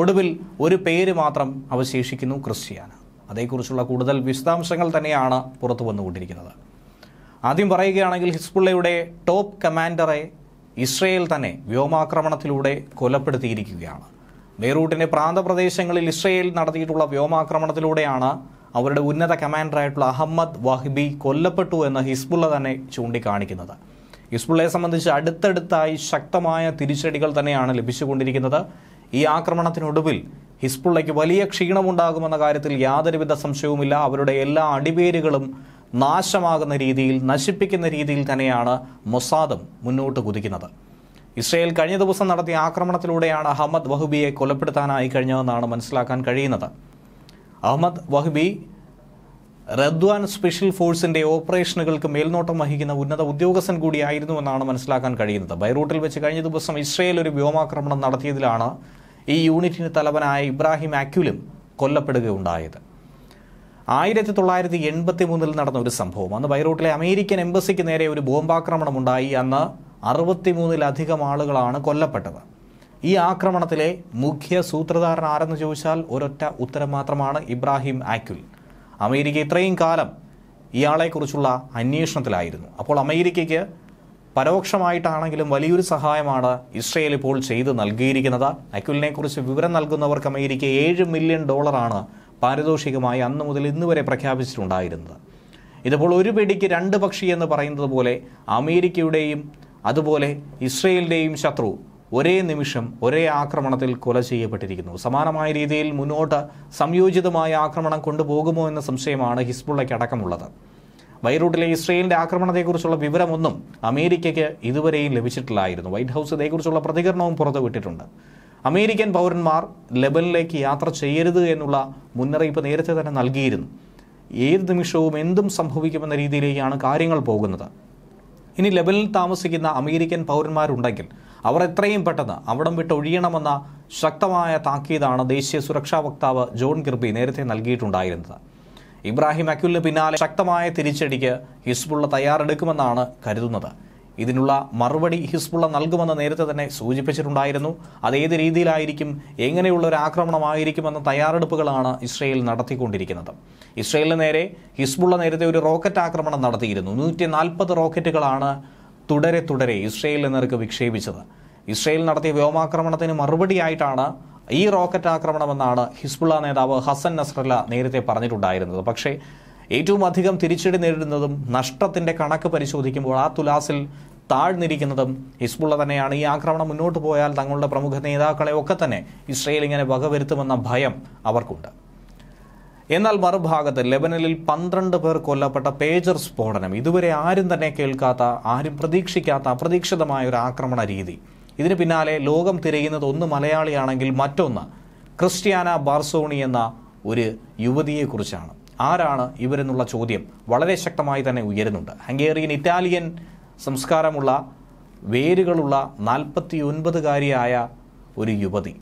ഒടുവിൽ ഒരു പേര് മാത്രം അവശേഷിക്കുന്നു ക്രിസ്റ്റിയാണ് അതേക്കുറിച്ചുള്ള കൂടുതൽ വിശദാംശങ്ങൾ തന്നെയാണ് പുറത്തു വന്നുകൊണ്ടിരിക്കുന്നത് ആദ്യം പറയുകയാണെങ്കിൽ ഹിസ്ബുള്ളയുടെ ടോപ്പ് കമാൻഡറെ ഇസ്രയേൽ തന്നെ വ്യോമാക്രമണത്തിലൂടെ കൊലപ്പെടുത്തിയിരിക്കുകയാണ് ബെയ്റൂട്ടിൻ്റെ പ്രാന്തപ്രദേശങ്ങളിൽ ഇസ്രയേൽ നടത്തിയിട്ടുള്ള വ്യോമാക്രമണത്തിലൂടെയാണ് അവരുടെ ഉന്നത കമാൻഡറായിട്ടുള്ള അഹമ്മദ് വഹ്ബി കൊല്ലപ്പെട്ടു എന്ന് ഹിസ്ബുള്ള തന്നെ ചൂണ്ടിക്കാണിക്കുന്നത് ഹിസ്ബുള്ളയെ സംബന്ധിച്ച് അടുത്തടുത്തായി ശക്തമായ തിരിച്ചടികൾ തന്നെയാണ് ലഭിച്ചുകൊണ്ടിരിക്കുന്നത് ഈ ആക്രമണത്തിനൊടുവിൽ ഹിസ്ബുള്ളയ്ക്ക് വലിയ ക്ഷീണമുണ്ടാകുമെന്ന കാര്യത്തിൽ യാതൊരുവിധ സംശയവുമില്ല അവരുടെ എല്ലാ അടിവേരുകളും നാശമാകുന്ന രീതിയിൽ നശിപ്പിക്കുന്ന രീതിയിൽ തന്നെയാണ് മൊസാദും മുന്നോട്ട് കുതിക്കുന്നത് ഇസ്രയേൽ കഴിഞ്ഞ ദിവസം നടത്തിയ ആക്രമണത്തിലൂടെയാണ് അഹമ്മദ് വഹബിയെ കൊലപ്പെടുത്താനായി കഴിഞ്ഞതെന്നാണ് മനസ്സിലാക്കാൻ കഴിയുന്നത് അഹമ്മദ് വഹബി റദ്വാൻ സ്പെഷ്യൽ ഫോഴ്സിന്റെ ഓപ്പറേഷനുകൾക്ക് മേൽനോട്ടം വഹിക്കുന്ന ഉന്നത ഉദ്യോഗസ്ഥൻ കൂടിയായിരുന്നുവെന്നാണ് മനസ്സിലാക്കാൻ കഴിയുന്നത് ബൈറൂട്ടിൽ വെച്ച് കഴിഞ്ഞ ദിവസം ഇസ്രയേൽ ഒരു വ്യോമാക്രമണം നടത്തിയതിലാണ് ഈ യൂണിറ്റിന് തലവനായ ഇബ്രാഹിം അക്യുലും കൊല്ലപ്പെടുകയുണ്ടായത് ആയിരത്തി തൊള്ളായിരത്തി എൺപത്തി മൂന്നിൽ നടന്ന ഒരു സംഭവം അന്ന് ബൈറൂട്ടിലെ അമേരിക്കൻ എംബസിക്ക് നേരെ ഒരു ബോംബാക്രമണം ഉണ്ടായി അന്ന് അറുപത്തിമൂന്നിലധികം ആളുകളാണ് കൊല്ലപ്പെട്ടത് ഈ ആക്രമണത്തിലെ മുഖ്യ സൂത്രധാരൻ ആരെന്ന് ചോദിച്ചാൽ ഒരൊറ്റ ഉത്തരം മാത്രമാണ് ഇബ്രാഹിം ആക്യുൽ അമേരിക്ക ഇത്രയും കാലം ഇയാളെക്കുറിച്ചുള്ള അന്വേഷണത്തിലായിരുന്നു അപ്പോൾ അമേരിക്കയ്ക്ക് പരോക്ഷമായിട്ടാണെങ്കിലും വലിയൊരു സഹായമാണ് ഇസ്രയേൽ ഇപ്പോൾ ചെയ്ത് നൽകിയിരിക്കുന്നത് കുറിച്ച് വിവരം നൽകുന്നവർക്ക് അമേരിക്ക ഏഴ് മില്യൺ ഡോളറാണ് പാരിതോഷികമായി അന്ന് മുതൽ ഇന്ന് വരെ പ്രഖ്യാപിച്ചിട്ടുണ്ടായിരുന്നത് ഇതിപ്പോൾ ഒരു പിടിക്ക് രണ്ട് പക്ഷി എന്ന് പറയുന്നത് പോലെ അമേരിക്കയുടെയും അതുപോലെ ഇസ്രയേലിൻ്റെയും ശത്രു ഒരേ നിമിഷം ഒരേ ആക്രമണത്തിൽ കൊല ചെയ്യപ്പെട്ടിരിക്കുന്നു സമാനമായ രീതിയിൽ മുന്നോട്ട് സംയോജിതമായ ആക്രമണം കൊണ്ടുപോകുമോ എന്ന സംശയമാണ് അടക്കമുള്ളത് ബൈറൂട്ടിലെ ഇസ്രയേലിന്റെ ആക്രമണത്തെക്കുറിച്ചുള്ള വിവരമൊന്നും അമേരിക്കയ്ക്ക് ഇതുവരെയും ലഭിച്ചിട്ടില്ലായിരുന്നു വൈറ്റ് ഹൗസ് ഇതേക്കുറിച്ചുള്ള പ്രതികരണവും പുറത്തുവിട്ടിട്ടുണ്ട് അമേരിക്കൻ പൗരന്മാർ ലെബനിലേക്ക് യാത്ര ചെയ്യരുത് എന്നുള്ള മുന്നറിയിപ്പ് നേരത്തെ തന്നെ നൽകിയിരുന്നു ഏത് നിമിഷവും എന്തും സംഭവിക്കുമെന്ന രീതിയിലേക്കാണ് കാര്യങ്ങൾ പോകുന്നത് ഇനി ലെബനിൽ താമസിക്കുന്ന അമേരിക്കൻ പൗരന്മാരുണ്ടെങ്കിൽ അവർ എത്രയും പെട്ടെന്ന് അവിടം വിട്ട് ഒഴിയണമെന്ന ശക്തമായ താക്കീതാണ് ദേശീയ സുരക്ഷാ വക്താവ് ജോൺ കിർബി നേരത്തെ നൽകിയിട്ടുണ്ടായിരുന്നത് ഇബ്രാഹിം അക്യുലിന് പിന്നാലെ ശക്തമായ തിരിച്ചടിക്ക് ഹിസ്ബുള്ള തയ്യാറെടുക്കുമെന്നാണ് കരുതുന്നത് ഇതിനുള്ള മറുപടി ഹിസ്ബുള്ള നൽകുമെന്ന് നേരത്തെ തന്നെ സൂചിപ്പിച്ചിട്ടുണ്ടായിരുന്നു അതേത് രീതിയിലായിരിക്കും എങ്ങനെയുള്ള ഒരു ആക്രമണമായിരിക്കുമെന്ന തയ്യാറെടുപ്പുകളാണ് ഇസ്രയേൽ നടത്തിക്കൊണ്ടിരിക്കുന്നത് ഇസ്രയേലിന് നേരെ ഹിസ്ബുള്ള നേരത്തെ ഒരു റോക്കറ്റ് ആക്രമണം നടത്തിയിരുന്നു നൂറ്റി നാൽപ്പത് റോക്കറ്റുകളാണ് തുടരെ തുടരെ ഇസ്രയേലിൽ എന്നവർക്ക് വിക്ഷേപിച്ചത് ഇസ്രയേൽ നടത്തിയ വ്യോമാക്രമണത്തിന് മറുപടിയായിട്ടാണ് ഈ റോക്കറ്റ് ആക്രമണമെന്നാണ് ഹിസ്ബുള്ള നേതാവ് ഹസൻ നസ്രല്ല നേരത്തെ പറഞ്ഞിട്ടുണ്ടായിരുന്നത് പക്ഷേ ഏറ്റവും അധികം തിരിച്ചടി നേരിടുന്നതും നഷ്ടത്തിൻ്റെ കണക്ക് പരിശോധിക്കുമ്പോൾ ആ തുലാസിൽ താഴ്ന്നിരിക്കുന്നതും ഹിസ്ബുള്ള തന്നെയാണ് ഈ ആക്രമണം മുന്നോട്ട് പോയാൽ തങ്ങളുടെ പ്രമുഖ നേതാക്കളെ ഒക്കെ തന്നെ ഇസ്രയേൽ ഇങ്ങനെ വകവരുത്തുമെന്ന ഭയം അവർക്കുണ്ട് എന്നാൽ മറുഭാഗത്ത് ലെബനനിൽ പന്ത്രണ്ട് പേർ കൊല്ലപ്പെട്ട പേജർ സ്ഫോടനം ഇതുവരെ ആരും തന്നെ കേൾക്കാത്ത ആരും പ്രതീക്ഷിക്കാത്ത അപ്രതീക്ഷിതമായ ഒരു ആക്രമണ രീതി ഇതിന് പിന്നാലെ ലോകം തിരയുന്നത് ഒന്ന് മലയാളിയാണെങ്കിൽ മറ്റൊന്ന് ക്രിസ്ത്യാന ബാർസോണി എന്ന ഒരു യുവതിയെക്കുറിച്ചാണ് ആരാണ് ഇവരെന്നുള്ള ചോദ്യം വളരെ ശക്തമായി തന്നെ ഉയരുന്നുണ്ട് ഹംഗേറിയൻ ഇറ്റാലിയൻ സംസ്കാരമുള്ള വേരുകളുള്ള നാൽപ്പത്തി ഒൻപതുകാരിയായ ഒരു യുവതി